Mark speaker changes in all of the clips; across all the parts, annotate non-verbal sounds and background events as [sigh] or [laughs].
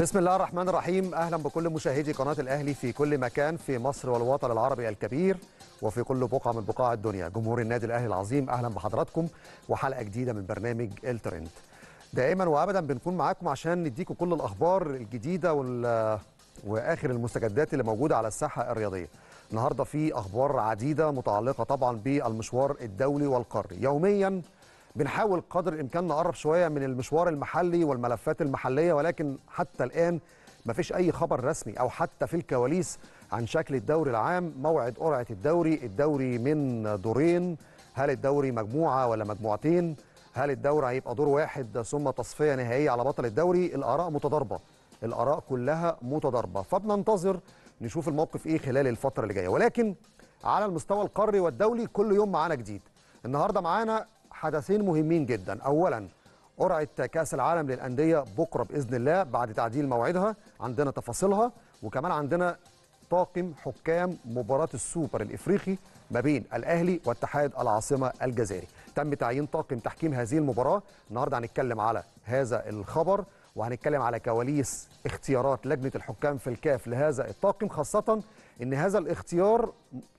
Speaker 1: بسم الله الرحمن الرحيم اهلا بكل مشاهدي قناه الاهلي في كل مكان في مصر والوطن العربي الكبير وفي كل بقعه من بقاع الدنيا جمهور النادي الاهلي العظيم اهلا بحضراتكم وحلقه جديده من برنامج الترند دائما وابدا بنكون معاكم عشان نديكم كل الاخبار الجديده وال... واخر المستجدات اللي موجوده على الساحه الرياضيه النهارده في اخبار عديده متعلقه طبعا بالمشوار الدولي والقاري يوميا بنحاول قدر الامكان نقرب شويه من المشوار المحلي والملفات المحليه ولكن حتى الان ما فيش اي خبر رسمي او حتى في الكواليس عن شكل الدوري العام موعد قرعه الدوري الدوري من دورين هل الدوري مجموعه ولا مجموعتين هل الدوري هيبقى دور واحد ثم تصفيه نهائيه على بطل الدوري الاراء متضاربه الاراء كلها متضاربه فبننتظر نشوف الموقف ايه خلال الفتره اللي جايه ولكن على المستوى القاري والدولي كل يوم معانا جديد النهارده معانا حدثين مهمين جدا أولا قرعة كأس العالم للأندية بكرة بإذن الله بعد تعديل موعدها عندنا تفاصيلها وكمان عندنا طاقم حكام مباراة السوبر الإفريقي ما بين الأهلي واتحاد العاصمة الجزائري تم تعيين طاقم تحكيم هذه المباراة النهاردة هنتكلم على هذا الخبر وهنتكلم على كواليس اختيارات لجنة الحكام في الكاف لهذا الطاقم خاصة ان هذا الاختيار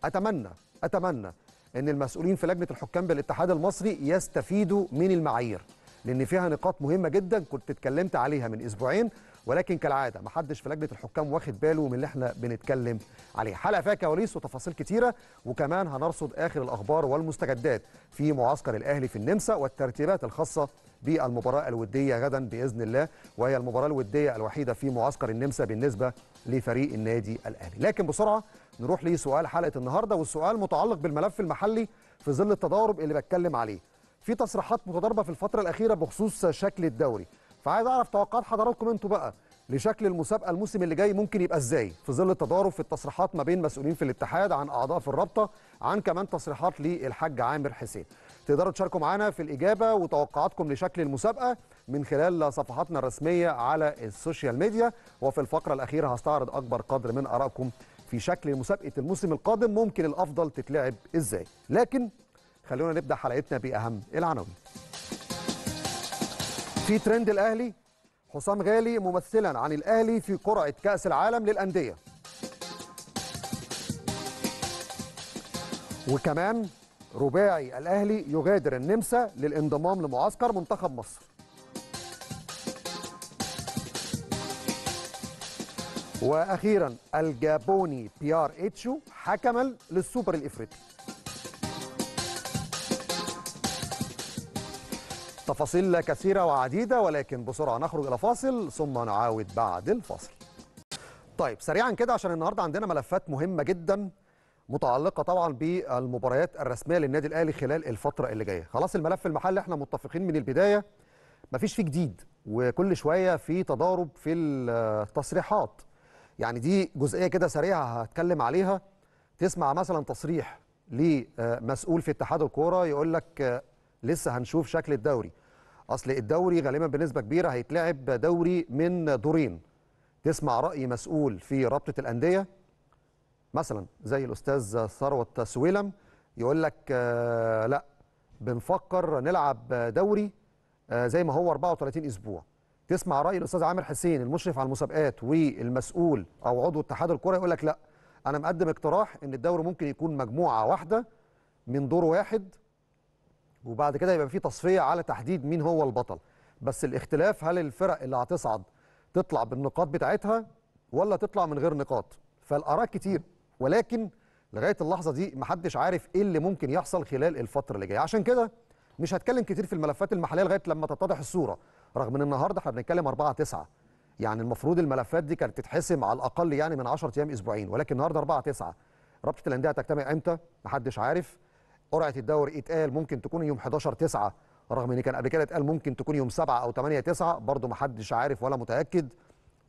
Speaker 1: اتمنى اتمنى ان المسؤولين في لجنه الحكام بالاتحاد المصري يستفيدوا من المعايير لان فيها نقاط مهمه جدا كنت اتكلمت عليها من اسبوعين ولكن كالعاده ما حدش في لجنه الحكام واخد باله من اللي احنا بنتكلم عليه حلقه فيها كواليس وتفاصيل كتيره وكمان هنرصد اخر الاخبار والمستجدات في معسكر الاهلي في النمسا والترتيبات الخاصه بالمباراه الوديه غدا باذن الله وهي المباراه الوديه الوحيده في معسكر النمسا بالنسبه لفريق النادي الاهلي لكن بسرعه نروح لسؤال حلقه النهارده والسؤال متعلق بالملف المحلي في ظل التضارب اللي بتكلم عليه. في تصريحات متضاربه في الفتره الاخيره بخصوص شكل الدوري، فعايز اعرف توقعات حضراتكم انتوا بقى لشكل المسابقه الموسم اللي جاي ممكن يبقى ازاي في ظل التضارب في التصريحات ما بين مسؤولين في الاتحاد عن اعضاء في الرابطه عن كمان تصريحات للحاج عامر حسين. تقدروا تشاركوا معانا في الاجابه وتوقعاتكم لشكل المسابقه من خلال صفحاتنا الرسميه على السوشيال ميديا وفي الفقره الاخيره هستعرض اكبر قدر من ارائكم في شكل مسابقه الموسم القادم ممكن الافضل تتلعب ازاي لكن خلونا نبدا حلقتنا باهم العناوين في ترند الاهلي حسام غالي ممثلا عن الاهلي في قرعه كاس العالم للانديه وكمان رباعي الاهلي يغادر النمسا للانضمام لمعسكر منتخب مصر واخيرا الجابوني بيار اتشو حكما للسوبر الافريقي تفاصيل كثيرة وعديدة ولكن بسرعة نخرج إلى فاصل ثم نعاود بعد الفاصل طيب سريعا كده عشان النهاردة عندنا ملفات مهمة جدا متعلقة طبعا بالمباريات الرسمية للنادي الأهلي خلال الفترة اللي جاية خلاص الملف المحلي احنا متفقين من البداية مفيش فيه جديد وكل شوية في تضارب في التصريحات يعني دي جزئيه كده سريعه هتكلم عليها تسمع مثلا تصريح لمسؤول آه، في اتحاد الكوره يقول لك آه، لسه هنشوف شكل الدوري اصل الدوري غالبا بنسبه كبيره هيتلعب دوري من دورين تسمع راي مسؤول في رابطه الانديه مثلا زي الاستاذ ثروت سويلم يقول لك آه، لا بنفكر نلعب دوري زي ما هو 34 اسبوع تسمع راي الاستاذ عامر حسين المشرف على المسابقات والمسؤول او عضو اتحاد الكره يقول لك لا انا مقدم اقتراح ان الدوري ممكن يكون مجموعه واحده من دور واحد وبعد كده يبقى في تصفيه على تحديد مين هو البطل بس الاختلاف هل الفرق اللي هتصعد تطلع بالنقاط بتاعتها ولا تطلع من غير نقاط فالاراء كتير ولكن لغايه اللحظه دي محدش عارف ايه اللي ممكن يحصل خلال الفتره اللي جايه عشان كده مش هتكلم كتير في الملفات المحليه لغايه لما تتضح الصوره رغم ان النهارده احنا بنتكلم 4 9 يعني المفروض الملفات دي كانت تتحسم على الاقل يعني من 10 ايام اسبوعين ولكن النهارده 4 9 رابطه الانديه هتجتمع امتى محدش عارف قرعه الدوري اتقال ممكن تكون يوم 11 9 رغم ان كان قبل كده اتقال ممكن تكون يوم 7 او 8 9 برضه محدش عارف ولا متاكد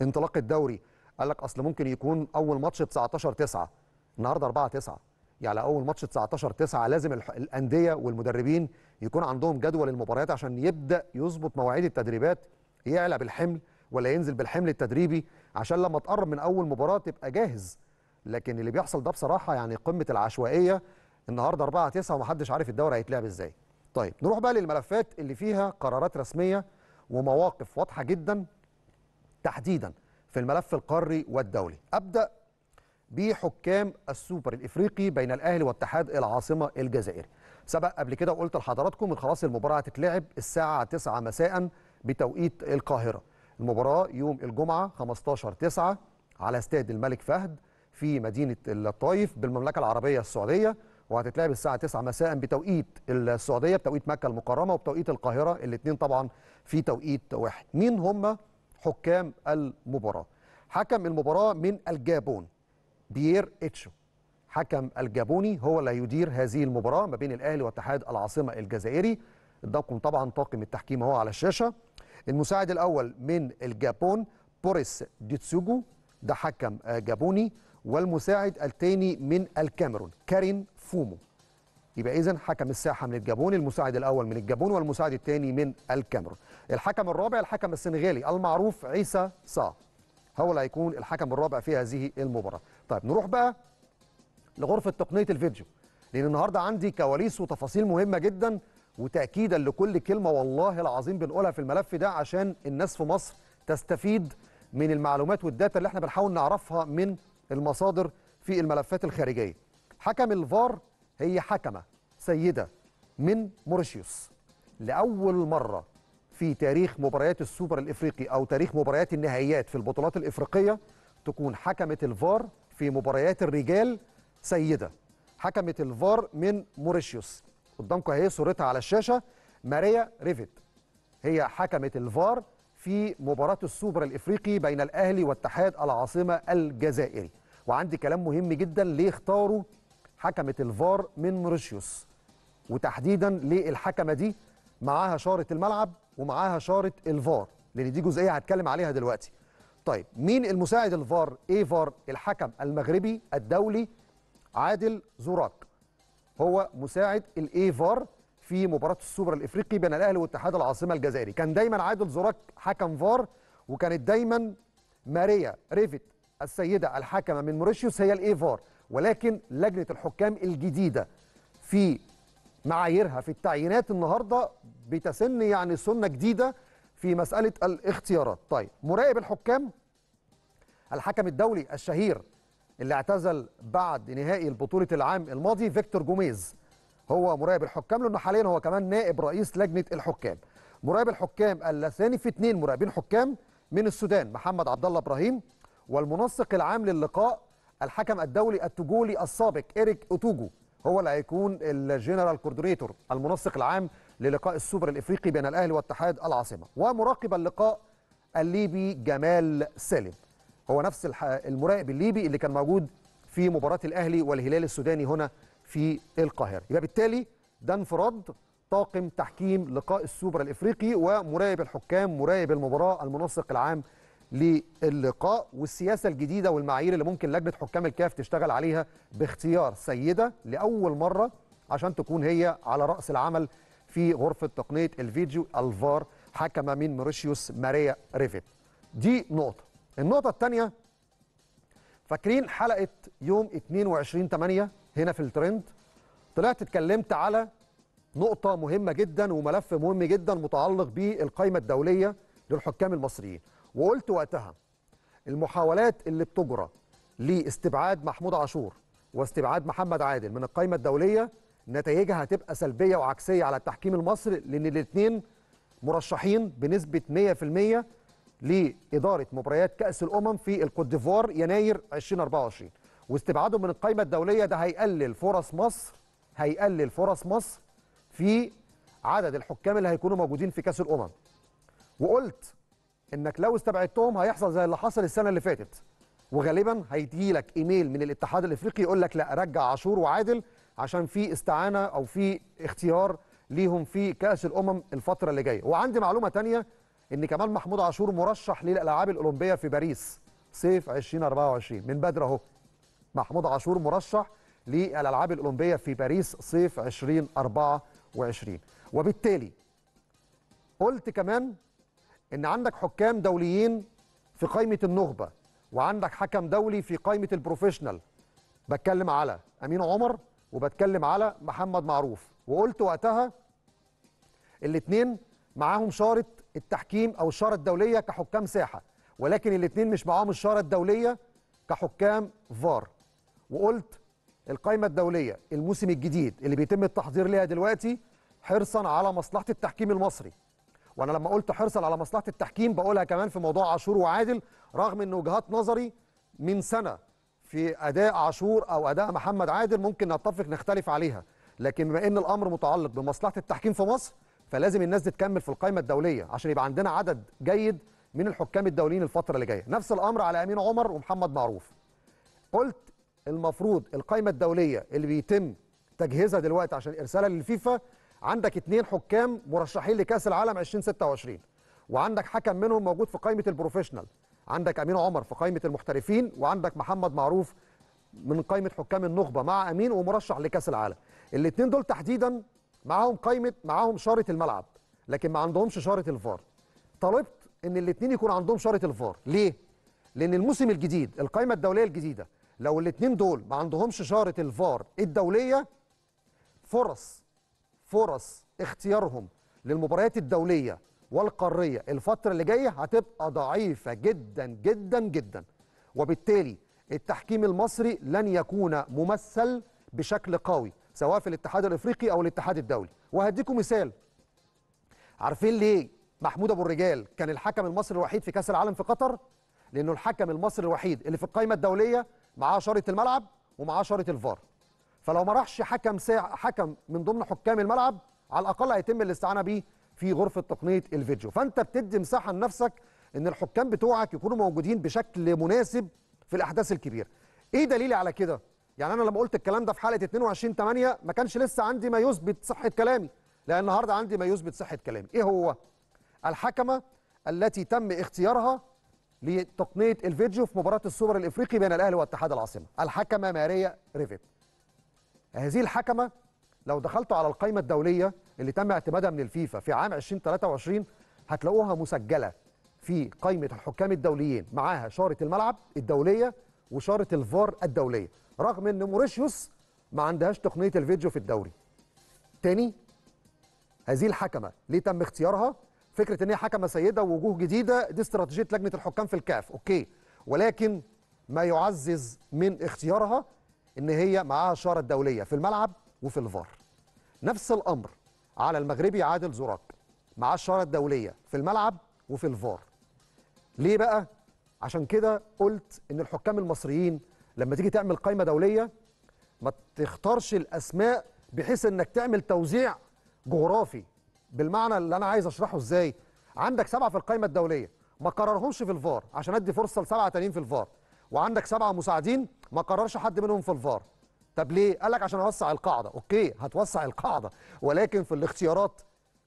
Speaker 1: انطلاق الدوري قال لك اصل ممكن يكون اول ماتش 19 9 النهارده 4 9 يعني اول ماتش 19 9 لازم الانديه والمدربين يكون عندهم جدول المباريات عشان يبدا يظبط مواعيد التدريبات يعلى بالحمل ولا ينزل بالحمل التدريبي عشان لما تقرب من اول مباراه تبقى جاهز لكن اللي بيحصل ده بصراحه يعني قمه العشوائيه النهارده 4 9 ومحدش عارف الدوري هيتلعب ازاي طيب نروح بقى للملفات اللي فيها قرارات رسميه ومواقف واضحه جدا تحديدا في الملف القاري والدولي ابدا بحكام السوبر الافريقي بين الاهلي واتحاد العاصمه الجزائري سبق قبل كده وقلت لحضراتكم ان خلاص المباراه هتتلعب الساعه 9 مساء بتوقيت القاهره المباراه يوم الجمعه 15 9 على استاد الملك فهد في مدينه الطايف بالمملكه العربيه السعوديه وهتتلعب الساعه 9 مساء بتوقيت السعوديه بتوقيت مكه المكرمه وبتوقيت القاهره الاثنين طبعا في توقيت واحد مين هم حكام المباراه حكم المباراه من الجابون بيير اتشو حكم الجابوني هو اللي هيدير هذه المباراه ما بين الاهلي واتحاد العاصمه الجزائري قدامكم طبعا طاقم التحكيم اهو على الشاشه المساعد الاول من الجابون بوريس ديتسوجو ده حكم آه، جابوني والمساعد الثاني من الكاميرون كارين فومو يبقى اذا حكم الساحه من الجابون المساعد الاول من الجابون والمساعد الثاني من الكاميرون الحكم الرابع الحكم السنغالي المعروف عيسى صا هو اللي هيكون الحكم الرابع في هذه المباراه طيب نروح بقى لغرفه تقنيه الفيديو لان النهارده عندي كواليس وتفاصيل مهمه جدا وتاكيدا لكل كلمه والله العظيم بنقولها في الملف ده عشان الناس في مصر تستفيد من المعلومات والداتا اللي احنا بنحاول نعرفها من المصادر في الملفات الخارجيه. حكم الفار هي حكمه سيده من موريشيوس لاول مره في تاريخ مباريات السوبر الافريقي او تاريخ مباريات النهائيات في البطولات الافريقيه تكون حكمه الفار في مباريات الرجال سيدة حكمت الفار من موريشيوس قدامكم اهي صورتها على الشاشة ماريا ريفيت هي حكمت الفار في مباراة السوبر الإفريقي بين الأهلي واتحاد العاصمة الجزائري وعندي كلام مهم جدا ليه اختاروا حكمة الفار من موريشيوس وتحديدا للحكمة دي معاها شارة الملعب ومعاها شارة الفار لأن دي جزئية هتكلم عليها دلوقتي طيب مين المساعد الفار اي فار الحكم المغربي الدولي عادل زوراك هو مساعد الاي فار في مباراه السوبر الافريقي بين الاهلي واتحاد العاصمه الجزائري كان دايما عادل زوراك حكم فار وكانت دايما ماريا ريفيت السيده الحكمه من موريشيوس هي الاي فار ولكن لجنه الحكام الجديده في معاييرها في التعيينات النهارده بتسن يعني سنه جديده في مسألة الاختيارات طيب مراقب الحكام الحكم الدولي الشهير اللي اعتزل بعد نهائي البطولة العام الماضي فيكتور جوميز هو مراقب الحكام لأنه حاليا هو كمان نائب رئيس لجنة الحكام مراقب الحكام اللساني في اثنين مراقبين حكام من السودان محمد عبد الله ابراهيم والمنسق العام للقاء الحكم الدولي التجولي السابق إيريك أوتوجو هو اللي هيكون الجنرال كوردينيتور المنسق العام للقاء السوبر الافريقي بين الاهلي واتحاد العاصمه ومراقب اللقاء الليبي جمال سالم هو نفس المراقب الليبي اللي كان موجود في مباراه الاهلي والهلال السوداني هنا في القاهره يبقى بالتالي ده انفراد طاقم تحكيم لقاء السوبر الافريقي ومراقب الحكام مراقب المباراه المنسق العام للقاء والسياسة الجديدة والمعايير اللي ممكن لجنة حكام الكاف تشتغل عليها باختيار سيدة لأول مرة عشان تكون هي على رأس العمل في غرفة تقنية الفيديو الفار حكم من موريشيوس ماريا ريفيت دي نقطة النقطة الثانية فاكرين حلقة يوم 22 8 هنا في الترند طلعت اتكلمت على نقطة مهمة جدا وملف مهم جدا متعلق بالقائمة الدولية للحكام المصريين وقلت وقتها المحاولات اللي بتجرى لاستبعاد محمود عاشور واستبعاد محمد عادل من القائمه الدوليه نتائجها هتبقى سلبيه وعكسيه على التحكيم المصري لان الاثنين مرشحين بنسبه 100% لاداره مباريات كاس الامم في الكوت ديفوار يناير 2024 واستبعادهم من القائمه الدوليه ده هيقلل فرص مصر هيقلل فرص مصر في عدد الحكام اللي هيكونوا موجودين في كاس الامم وقلت انك لو استبعدتهم هيحصل زي اللي حصل السنه اللي فاتت وغالبا هيجي لك ايميل من الاتحاد الافريقي يقول لك لا رجع عاشور وعادل عشان في استعانه او في اختيار ليهم في كاس الامم الفتره اللي جايه وعندي معلومه تانية ان كمان محمود عاشور مرشح للالعاب الاولمبيه في باريس صيف 2024 من بدري اهو محمود عاشور مرشح للالعاب الاولمبيه في باريس صيف 2024 وبالتالي قلت كمان ان عندك حكام دوليين في قائمه النخبه وعندك حكم دولي في قائمه البروفيشنال بتكلم على امين عمر وبتكلم على محمد معروف وقلت وقتها الاثنين معاهم شاره التحكيم او الشاره الدوليه كحكام ساحه ولكن الاثنين مش معاهم الشاره الدوليه كحكام فار وقلت القائمه الدوليه الموسم الجديد اللي بيتم التحضير ليها دلوقتي حرصا على مصلحه التحكيم المصري وانا لما قلت حرصا على مصلحه التحكيم بقولها كمان في موضوع عاشور وعادل رغم ان وجهات نظري من سنه في اداء عاشور او اداء محمد عادل ممكن نتفق نختلف عليها لكن بما ان الامر متعلق بمصلحه التحكيم في مصر فلازم الناس دي تكمل في القائمه الدوليه عشان يبقى عندنا عدد جيد من الحكام الدوليين الفتره اللي جايه نفس الامر على امين عمر ومحمد معروف قلت المفروض القائمه الدوليه اللي بيتم تجهيزها دلوقتي عشان ارسالها للفيفا عندك اثنين حكام مرشحين لكاس العالم 2026 وعندك حكم منهم موجود في قائمه البروفيشنال عندك امين عمر في قائمه المحترفين وعندك محمد معروف من قائمه حكام النخبه مع امين ومرشح لكاس العالم الاثنين دول تحديدا معاهم قائمه معاهم شاره الملعب لكن ما عندهمش شاره الفار طلبت ان الاثنين يكون عندهم شاره الفار ليه لان الموسم الجديد القائمه الدوليه الجديده لو الاثنين دول ما عندهمش شاره الفار الدوليه فرص فرص اختيارهم للمباريات الدوليه والقاريه الفتره اللي جايه هتبقى ضعيفه جدا جدا جدا وبالتالي التحكيم المصري لن يكون ممثل بشكل قوي سواء في الاتحاد الافريقي او الاتحاد الدولي وهديكم مثال عارفين ليه محمود ابو الرجال كان الحكم المصري الوحيد في كاس العالم في قطر لانه الحكم المصري الوحيد اللي في القائمه الدوليه معاه شاره الملعب ومعاه شاره الفار فلو ما راحش حكم ساعة حكم من ضمن حكام الملعب على الاقل هيتم الاستعانه بيه في غرفه تقنيه الفيديو فانت بتدي مساحه لنفسك ان الحكام بتوعك يكونوا موجودين بشكل مناسب في الاحداث الكبيره ايه دليلي على كده يعني انا لما قلت الكلام ده في حلقه 22 8 ما كانش لسه عندي ما يثبت صحه كلامي لان النهارده عندي ما يثبت صحه كلامي ايه هو الحكمه التي تم اختيارها لتقنيه الفيديو في مباراه السوبر الافريقي بين الاهلي واتحاد العاصمه الحكمه ماريا ريفيت هذه الحكمه لو دخلتوا على القائمه الدوليه اللي تم اعتمادها من الفيفا في عام 2023 هتلاقوها مسجله في قائمه الحكام الدوليين معاها شاره الملعب الدوليه وشاره الفار الدوليه رغم ان موريشيوس ما عندهاش تقنيه الفيديو في الدوري تاني هذه الحكمه ليه تم اختيارها فكره ان هي حكمه سيده ووجوه جديده دي استراتيجيه لجنه الحكام في الكاف اوكي ولكن ما يعزز من اختيارها ان هي معاها الشاره الدوليه في الملعب وفي الفار نفس الامر على المغربي عادل زراك معاه الشاره الدوليه في الملعب وفي الفار ليه بقى عشان كده قلت ان الحكام المصريين لما تيجي تعمل قائمه دوليه ما تختارش الاسماء بحيث انك تعمل توزيع جغرافي بالمعنى اللي انا عايز اشرحه ازاي عندك سبعه في القائمه الدوليه ما قررهمش في الفار عشان ادي فرصه لسبعه تانيين في الفار وعندك سبعه مساعدين ما قررش حد منهم في الفار طب ليه قال لك عشان اوسع القاعده اوكي هتوسع القاعده ولكن في الاختيارات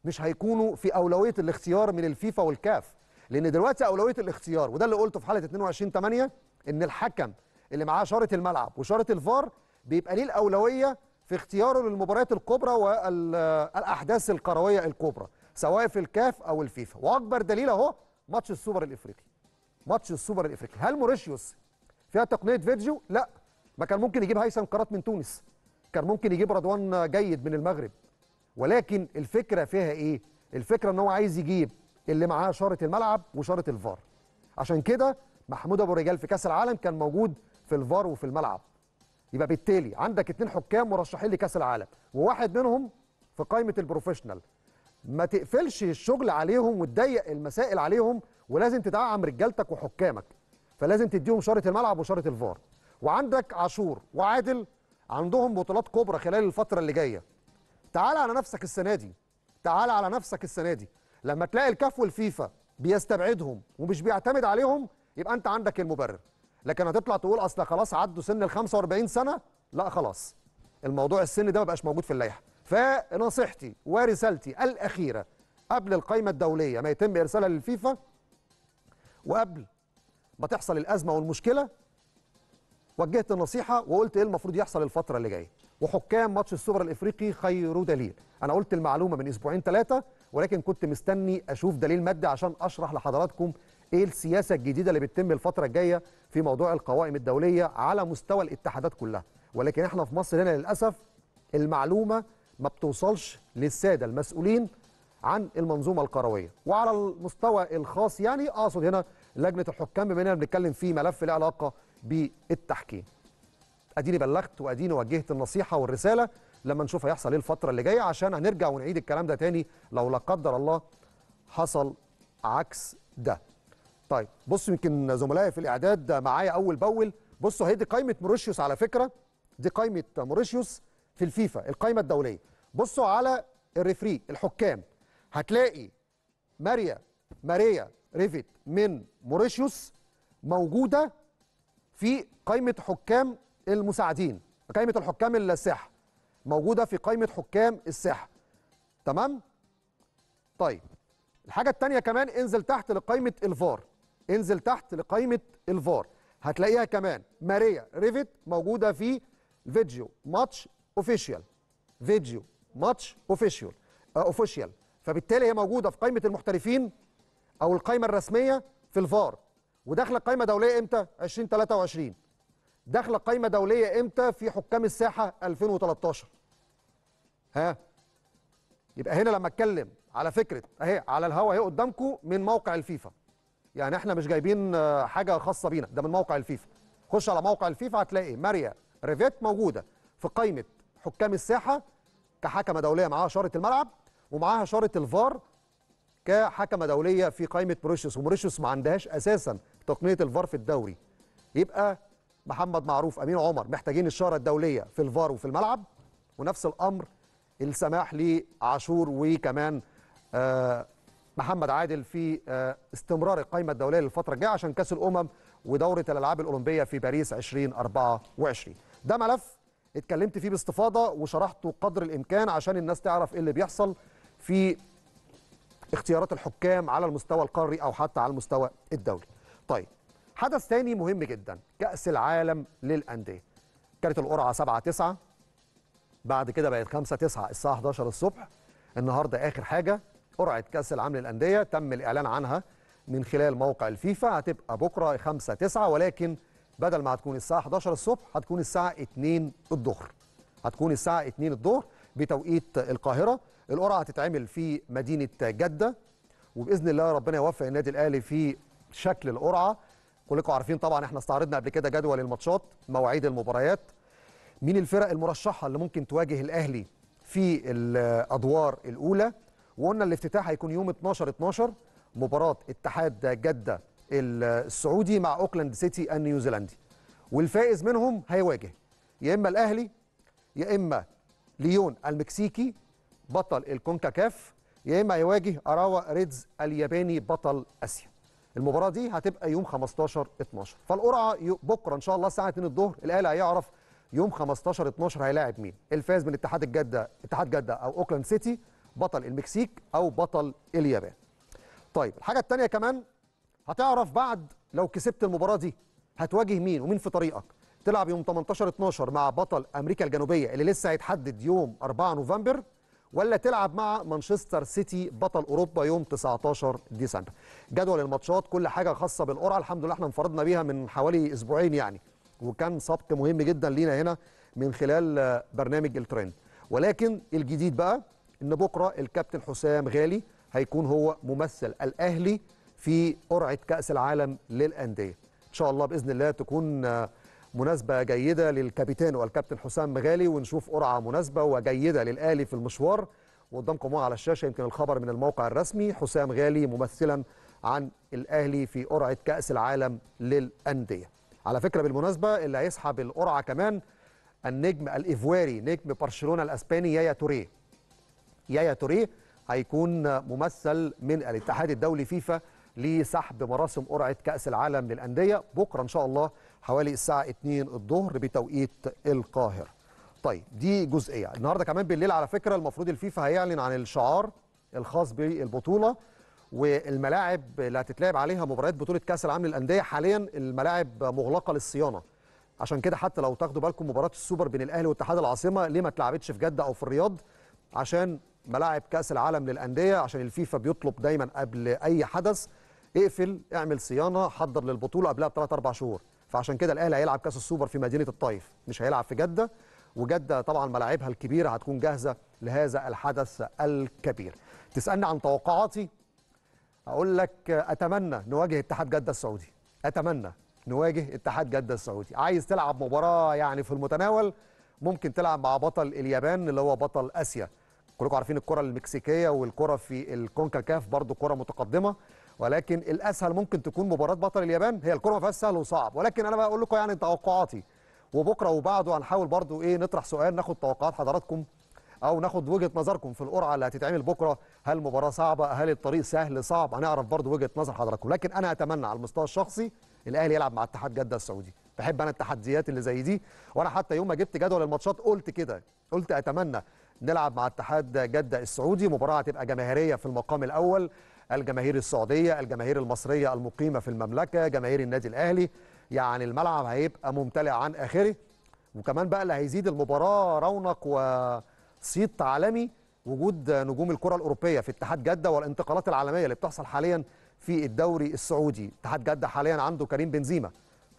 Speaker 1: مش هيكونوا في اولويه الاختيار من الفيفا والكاف لان دلوقتي اولويه الاختيار وده اللي قلته في حلقه 22 8 ان الحكم اللي معاه شاره الملعب وشاره الفار بيبقى ليه الاولويه في اختياره للمباريات الكبرى والاحداث الكرويه الكبرى سواء في الكاف او الفيفا واكبر دليل اهو ماتش السوبر الافريقي ماتش السوبر الافريقي هل موريشيوس فيها تقنيه فيديو لا ما كان ممكن يجيب هيثم كرات من تونس كان ممكن يجيب رضوان جيد من المغرب ولكن الفكره فيها ايه الفكره ان هو عايز يجيب اللي معاه شاره الملعب وشاره الفار عشان كده محمود ابو رجال في كاس العالم كان موجود في الفار وفي الملعب يبقى بالتالي عندك اتنين حكام مرشحين لكاس العالم وواحد منهم في قائمه البروفيشنال ما تقفلش الشغل عليهم وتضيق المسائل عليهم ولازم تدعم رجالتك وحكامك فلازم تديهم شاره الملعب وشاره الفار وعندك عاشور وعادل عندهم بطولات كبرى خلال الفتره اللي جايه تعال على نفسك السنه دي تعال على نفسك السنه دي لما تلاقي الكاف والفيفا بيستبعدهم ومش بيعتمد عليهم يبقى انت عندك المبرر لكن هتطلع تقول اصل خلاص عدوا سن ال 45 سنه لا خلاص الموضوع السن ده ما بقاش موجود في اللائحه فنصيحتي ورسالتي الاخيره قبل القائمه الدوليه ما يتم ارسالها للفيفا وقبل بتحصل الازمه والمشكله وجهت النصيحه وقلت ايه المفروض يحصل الفتره اللي جايه وحكام ماتش السوبر الافريقي خير دليل انا قلت المعلومه من اسبوعين ثلاثه ولكن كنت مستني اشوف دليل مادي عشان اشرح لحضراتكم ايه السياسه الجديده اللي بتتم الفتره الجايه في موضوع القوائم الدوليه على مستوى الاتحادات كلها ولكن احنا في مصر هنا للاسف المعلومه ما بتوصلش للساده المسؤولين عن المنظومه القرويه وعلى المستوى الخاص يعني اقصد هنا لجنه الحكام بما اننا بنتكلم في ملف له علاقه بالتحكيم اديني بلغت واديني وجهت النصيحه والرساله لما نشوف هيحصل ايه الفتره اللي جايه عشان هنرجع ونعيد الكلام ده تاني لو لا قدر الله حصل عكس ده طيب بصوا يمكن زملائي في الاعداد معايا اول باول بصوا هي دي قائمه موريشيوس على فكره دي قائمه موريشيوس في الفيفا القائمه الدوليه بصوا على الريفري الحكام هتلاقي ماريا ماريا ريفيت من موريشيوس موجوده في قائمه حكام المساعدين قائمه الحكام الساحه موجوده في قائمه حكام الساحه تمام طيب الحاجه الثانيه كمان انزل تحت لقائمه الفار انزل تحت لقائمه الفار هتلاقيها كمان ماريا ريفيت موجوده في فيديو ماتش اوفيشيال فيديو ماتش اوفيشيال آه، اوفيشيال فبالتالي هي موجوده في قائمه المحترفين او القائمه الرسميه في الفار وداخله قائمه دوليه امتى 2023 داخله قائمه دوليه امتى في حكام الساحه 2013 ها يبقى هنا لما اتكلم على فكره اهي على الهوا اهي قدامكم من موقع الفيفا يعني احنا مش جايبين آه، حاجه خاصه بينا ده من موقع الفيفا خش على موقع الفيفا هتلاقي ماريا ريفيت موجوده في قائمه حكام الساحه كحكمه دوليه معاها شاره الملعب ومعاها شاره الفار كحكمه دوليه في قائمه موريشيوس وموريشيوس ما عندهاش اساسا تقنيه الفار في الدوري يبقى محمد معروف امين عمر محتاجين الشاره الدوليه في الفار وفي الملعب ونفس الامر السماح لعاشور وكمان آه، محمد عادل في آه، استمرار القائمه الدوليه للفتره الجايه عشان كاس الامم ودوره الالعاب الاولمبيه في باريس 2024 ده ملف اتكلمت فيه باستفاضه وشرحته قدر الامكان عشان الناس تعرف ايه اللي بيحصل في اختيارات الحكام على المستوى القاري او حتى على المستوى الدولي. طيب حدث ثاني مهم جدا كاس العالم للانديه. كانت القرعه 7 9 بعد كده بقت 5 9 الساعه 11 الصبح النهارده اخر حاجه قرعه كاس العالم للانديه تم الاعلان عنها من خلال موقع الفيفا هتبقى بكره 5 9 ولكن بدل ما هتكون الساعه 11 الصبح هتكون الساعه 2 الظهر. هتكون الساعه 2 الظهر بتوقيت القاهره القرعه هتتعمل في مدينه جده وباذن الله ربنا يوفق النادي الاهلي في شكل القرعه كلكم عارفين طبعا احنا استعرضنا قبل كده جدول الماتشات مواعيد المباريات مين الفرق المرشحه اللي ممكن تواجه الاهلي في الادوار الاولى وقلنا الافتتاح هيكون يوم 12 12 مباراه اتحاد جده السعودي مع اوكلاند سيتي النيوزيلندي والفائز منهم هيواجه يا اما الاهلي يا اما ليون المكسيكي بطل الكونكاكاف يا اما يواجه اراوا ريدز الياباني بطل اسيا المباراه دي هتبقى يوم 15 12 فالقرعه بكره ان شاء الله الساعه 2 الظهر الاهلي هيعرف يوم 15 12 هيلاعب مين الفاز من اتحاد الجده اتحاد جده او اوكلاند سيتي بطل المكسيك او بطل اليابان طيب الحاجه الثانيه كمان هتعرف بعد لو كسبت المباراه دي هتواجه مين ومين في طريقك تلعب يوم 18 12 مع بطل امريكا الجنوبيه اللي لسه هيتحدد يوم 4 نوفمبر ولا تلعب مع مانشستر سيتي بطل اوروبا يوم 19 ديسمبر جدول الماتشات كل حاجه خاصه بالقرعه الحمد لله احنا انفردنا بيها من حوالي اسبوعين يعني وكان سبق مهم جدا لينا هنا من خلال آه، برنامج الترند ولكن الجديد بقى ان بكره الكابتن حسام غالي هيكون هو ممثل الاهلي في قرعه كاس العالم للانديه ان شاء الله باذن الله تكون آه، مناسبة جيدة للكابتن والكابتن حسام مغالي ونشوف قرعة مناسبة وجيدة للأهلي في المشوار وقدامكم على الشاشة يمكن الخبر من الموقع الرسمي حسام غالي ممثلا عن الأهلي في قرعة كأس العالم للأندية على فكرة بالمناسبة اللي هيسحب القرعة كمان النجم الإيفواري نجم برشلونة الأسباني يايا توريه يايا توريه هيكون ممثل من الاتحاد الدولي فيفا لسحب مراسم قرعة كأس العالم للأندية بكرة إن شاء الله حوالي الساعه 2 الظهر بتوقيت القاهره طيب دي جزئيه النهارده كمان بالليل على فكره المفروض الفيفا هيعلن عن الشعار الخاص بالبطوله والملاعب اللي هتتلعب عليها مباريات بطوله كاس العالم للانديه حاليا الملاعب مغلقه للصيانه عشان كده حتى لو تاخدوا بالكم مباراه السوبر بين الاهلي واتحاد العاصمه ليه ما اتلعبتش في جده او في الرياض عشان ملاعب كاس العالم للانديه عشان الفيفا بيطلب دايما قبل اي حدث اقفل اعمل صيانه حضر للبطوله قبلها بثلاث اربع شهور فعشان كده الاهلي هيلعب كاس السوبر في مدينه الطايف مش هيلعب في جده وجده طبعا ملاعبها الكبيره هتكون جاهزه لهذا الحدث الكبير تسالني عن توقعاتي اقول لك اتمنى نواجه اتحاد جده السعودي اتمنى نواجه اتحاد جده السعودي عايز تلعب مباراه يعني في المتناول ممكن تلعب مع بطل اليابان اللي هو بطل اسيا كلكم عارفين الكره المكسيكيه والكره في الكونكاكاف برضو كره متقدمه ولكن الاسهل ممكن تكون مباراه بطل اليابان هي الكره ما فيهاش سهل وصعب ولكن انا بقول لكم يعني توقعاتي وبكره وبعده هنحاول برضو ايه نطرح سؤال ناخد توقعات حضراتكم او ناخد وجهه نظركم في القرعه اللي هتتعمل بكره هل المباراه صعبه هل الطريق سهل صعب هنعرف برضو وجهه نظر حضراتكم لكن انا اتمنى على المستوى الشخصي الاهلي يلعب مع اتحاد جده السعودي بحب انا التحديات اللي زي دي وانا حتى يوم ما جبت جدول الماتشات قلت كده قلت اتمنى نلعب مع اتحاد جده السعودي مباراه هتبقى جماهيريه في المقام الاول الجماهير السعوديه الجماهير المصريه المقيمه في المملكه جماهير النادي الاهلي يعني الملعب هيبقى ممتلئ عن اخره وكمان بقى اللي هيزيد المباراه رونق وصيت عالمي وجود نجوم الكره الاوروبيه في اتحاد جده والانتقالات العالميه اللي بتحصل حاليا في الدوري السعودي اتحاد جده حاليا عنده كريم بنزيما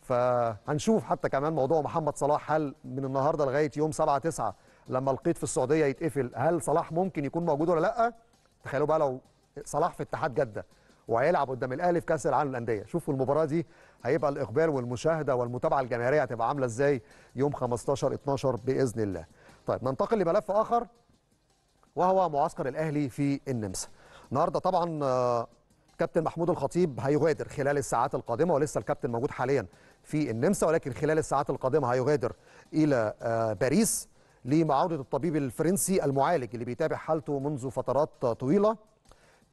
Speaker 1: فهنشوف حتى كمان موضوع محمد صلاح هل من النهارده لغايه يوم 7 9 لما القيد في السعوديه يتقفل هل صلاح ممكن يكون موجود ولا لا تخيلوا بقى لو صلاح في اتحاد جده وهيلعب قدام الاهلي في كاس العالم الانديه شوفوا المباراه دي هيبقى الاقبال والمشاهده والمتابعه الجماهيريه هتبقى عامله ازاي يوم 15 12 باذن الله طيب ننتقل لملف اخر وهو معسكر الاهلي في النمسا النهارده طبعا آه، كابتن محمود الخطيب هيغادر خلال الساعات القادمه ولسه الكابتن موجود حاليا في النمسا ولكن خلال الساعات القادمه هيغادر الى آه، باريس لمعاوده الطبيب الفرنسي المعالج اللي بيتابع حالته منذ فترات طويله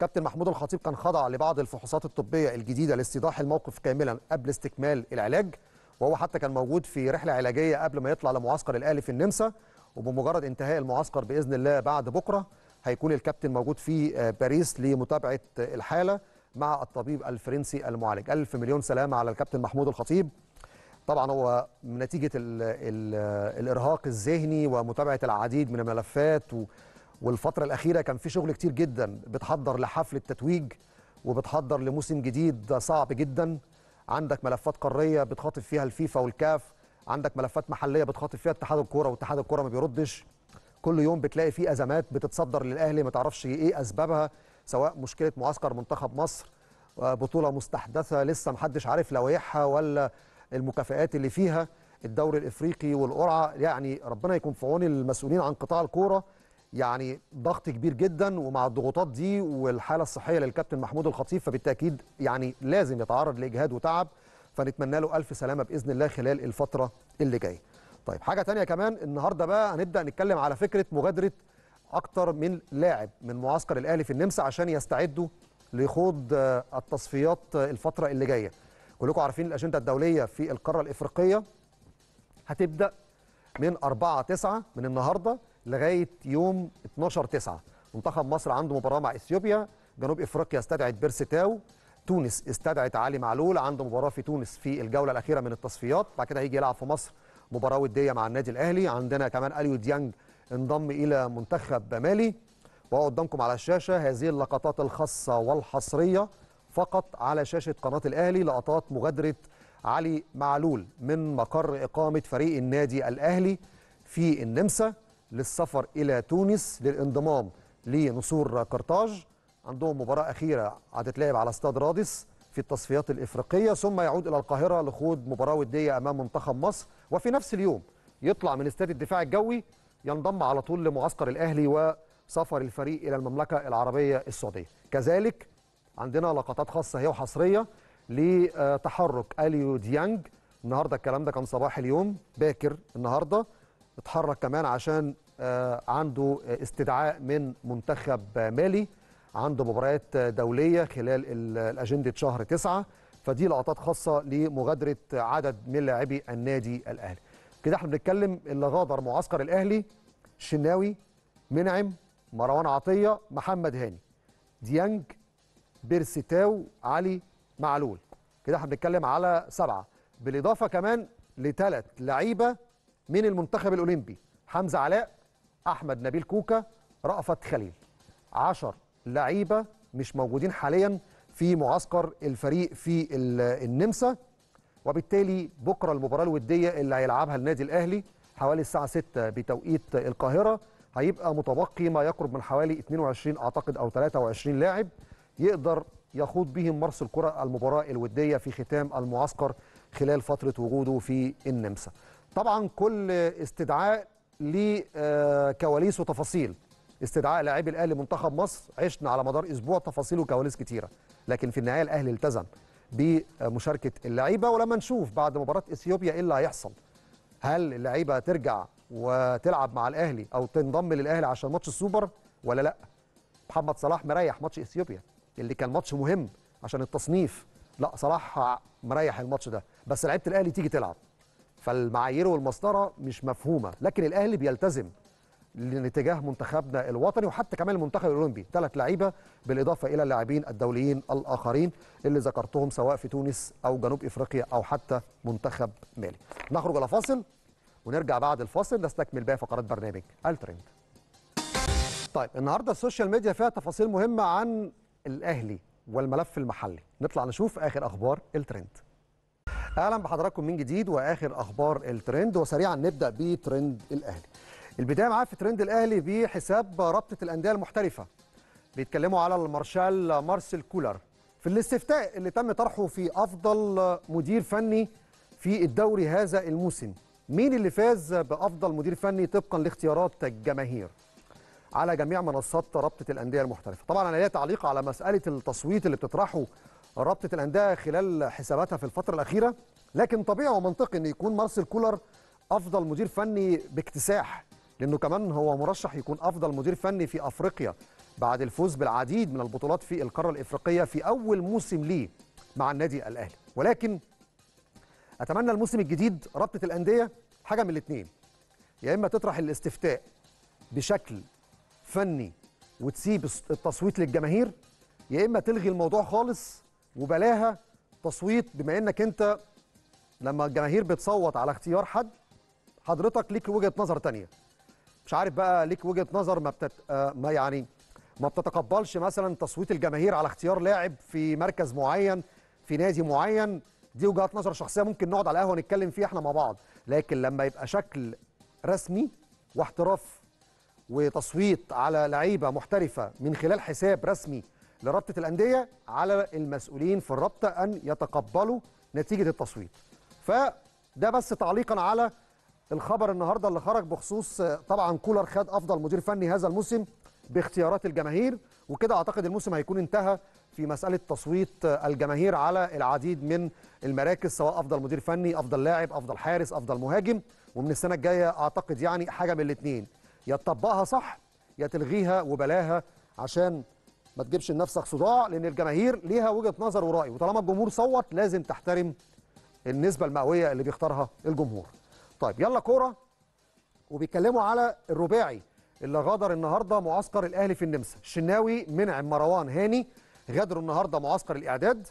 Speaker 1: كابتن محمود الخطيب كان خضع لبعض الفحوصات الطبيه الجديده لاستيضاح الموقف كاملا قبل استكمال العلاج وهو حتى كان موجود في رحله علاجيه قبل ما يطلع لمعسكر الاهلي في النمسا وبمجرد انتهاء المعسكر باذن الله بعد بكره هيكون الكابتن موجود في باريس لمتابعه الحاله مع الطبيب الفرنسي المعالج ألف مليون سلامة على الكابتن محمود الخطيب طبعا هو نتيجة الإرهاق الذهني ومتابعة العديد من الملفات و والفترة الأخيرة كان في شغل كتير جدا بتحضر لحفل التتويج وبتحضر لموسم جديد صعب جدا عندك ملفات قارية بتخاطب فيها الفيفا والكاف عندك ملفات محلية بتخاطب فيها اتحاد الكورة واتحاد الكورة ما بيردش كل يوم بتلاقي فيه أزمات بتتصدر للأهلي ما تعرفش إيه أسبابها سواء مشكلة معسكر منتخب مصر آه، بطولة مستحدثة لسه محدش عارف لوائحها ولا المكافآت اللي فيها الدوري الإفريقي والقرعة يعني ربنا يكون في عون المسؤولين عن قطاع الكورة يعني ضغط كبير جدا ومع الضغوطات دي والحاله الصحيه للكابتن محمود الخطيب فبالتاكيد يعني لازم يتعرض لاجهاد وتعب فنتمنى له الف سلامه باذن الله خلال الفتره اللي جايه. طيب حاجه ثانيه كمان النهارده بقى هنبدا نتكلم على فكره مغادره اكتر من لاعب من معسكر الاهلي في النمسا عشان يستعدوا لخوض آه، التصفيات آه، الفتره اللي جايه. كلكم عارفين الاجنده الدوليه في القاره الافريقيه هتبدا من 4 9 من النهارده لغايه يوم 12 9 منتخب مصر عنده مباراه مع اثيوبيا جنوب افريقيا استدعت بيرستاو تونس استدعت علي معلول عنده مباراه في تونس في الجوله الاخيره من التصفيات بعد كده هيجي يلعب في مصر مباراه وديه مع النادي الاهلي عندنا كمان اليو ديانج انضم الى منتخب مالي قدامكم على الشاشه هذه اللقطات الخاصه والحصريه فقط على شاشه قناه الاهلي لقطات مغادره علي معلول من مقر اقامه فريق النادي الاهلي في النمسا للسفر إلى تونس للانضمام لنصور قرطاج عندهم مباراة أخيرة هتتلعب على استاد رادس في التصفيات الإفريقية ثم يعود إلى القاهرة لخوض مباراة ودية أمام منتخب مصر وفي نفس اليوم يطلع من استاد الدفاع الجوي ينضم على طول لمعسكر الأهلي وسفر الفريق إلى المملكة العربية السعودية كذلك عندنا لقطات خاصة هي وحصرية لتحرك أليو ديانج النهاردة الكلام ده كان صباح اليوم باكر النهاردة اتحرك كمان عشان آه، عنده استدعاء من منتخب مالي عنده مباريات دوليه خلال الاجنده شهر تسعة فدي لقطات خاصه لمغادره عدد من لاعبي النادي الاهلي كده احنا بنتكلم اللي غادر معسكر الاهلي شناوي منعم مروان عطيه محمد هاني ديانج بيرسيتاو علي معلول كده احنا بنتكلم على سبعه بالاضافه كمان لثلاث لعيبه من المنتخب الاولمبي حمزه علاء احمد نبيل كوكا رأفت خليل 10 لعيبه مش موجودين حاليا في معسكر الفريق في النمسا وبالتالي بكره المباراه الوديه اللي هيلعبها النادي الاهلي حوالي الساعه 6 بتوقيت القاهره هيبقى متبقي ما يقرب من حوالي 22 اعتقد او 23 لاعب يقدر يخوض بهم مرس الكره المباراه الوديه في ختام المعسكر خلال فتره وجوده في النمسا طبعا كل استدعاء ليه آه، كواليس وتفاصيل استدعاء لاعبي الاهلي منتخب مصر عشنا على مدار اسبوع تفاصيل وكواليس كتيره لكن في النهايه الاهلي التزم بمشاركه اللعيبه ولما نشوف بعد مباراه اثيوبيا ايه اللي هيحصل هل اللعيبه ترجع وتلعب مع الاهلي او تنضم للاهلي عشان ماتش السوبر ولا لا محمد صلاح مريح ماتش اثيوبيا اللي كان ماتش مهم عشان التصنيف لا صلاح مريح الماتش ده بس لعيبه الاهلي تيجي تلعب فالمعايير والمسطره مش مفهومه لكن الاهلي بيلتزم لاتجاه منتخبنا الوطني وحتى كمان المنتخب الاولمبي ثلاث لعيبه بالاضافه الى اللاعبين الدوليين الاخرين اللي ذكرتهم سواء في تونس او جنوب افريقيا او حتى منتخب مالي نخرج الى فاصل ونرجع بعد الفاصل نستكمل باقي فقرات برنامج الترند طيب النهارده السوشيال ميديا فيها تفاصيل مهمه عن الاهلي والملف المحلي نطلع نشوف اخر اخبار الترند اهلا بحضراتكم من جديد واخر اخبار الترند وسريعا نبدا بترند الاهلي البدايه معاه في ترند الاهلي بحساب رابطه الانديه المحترفه بيتكلموا على المارشال مارسيل كولر في الاستفتاء اللي تم طرحه في افضل مدير فني في الدوري هذا الموسم مين اللي فاز بافضل مدير فني طبقا لاختيارات الجماهير على جميع منصات رابطه الانديه المحترفه طبعا انا ليا تعليق على مساله التصويت اللي بتطرحه رابطه الانديه خلال حساباتها في الفتره الاخيره لكن طبيعي ومنطقي ان يكون مارسيل كولر افضل مدير فني باكتساح لانه كمان هو مرشح يكون افضل مدير فني في افريقيا بعد الفوز بالعديد من البطولات في القاره الافريقيه في اول موسم ليه مع النادي الاهلي ولكن اتمنى الموسم الجديد رابطه الانديه حاجه من الاثنين يا اما تطرح الاستفتاء بشكل فني وتسيب التصويت للجماهير يا اما تلغي الموضوع خالص وبلاها تصويت بما انك انت لما الجماهير بتصوت على اختيار حد حضرتك ليك وجهه نظر تانية مش عارف بقى ليك وجهه نظر ما بتت... آه، ما يعني ما بتتقبلش مثلا تصويت الجماهير على اختيار لاعب في مركز معين في نادي معين دي وجهات نظر شخصيه ممكن نقعد على القهوه نتكلم فيها احنا مع بعض لكن لما يبقى شكل رسمي واحتراف وتصويت على لعيبه محترفه من خلال حساب رسمي لرابطه الانديه على المسؤولين في الرابطه ان يتقبلوا نتيجه التصويت فده بس تعليقا على الخبر النهارده اللي خرج بخصوص طبعا كولر خد افضل مدير فني هذا الموسم باختيارات الجماهير وكده اعتقد الموسم هيكون انتهى في مساله تصويت الجماهير على العديد من المراكز سواء افضل مدير فني افضل لاعب افضل حارس افضل مهاجم ومن السنه الجايه اعتقد يعني حاجه من الاثنين يا تطبقها صح يا تلغيها وبلاها عشان ما تجيبش لنفسك صداع لان الجماهير ليها وجهه نظر وراي وطالما الجمهور صوت لازم تحترم النسبه المئويه اللي بيختارها الجمهور طيب يلا كوره وبيتكلموا على الرباعي اللي غادر النهارده معسكر الاهلي في النمسا الشناوي منعم مروان هاني غادروا النهارده معسكر الاعداد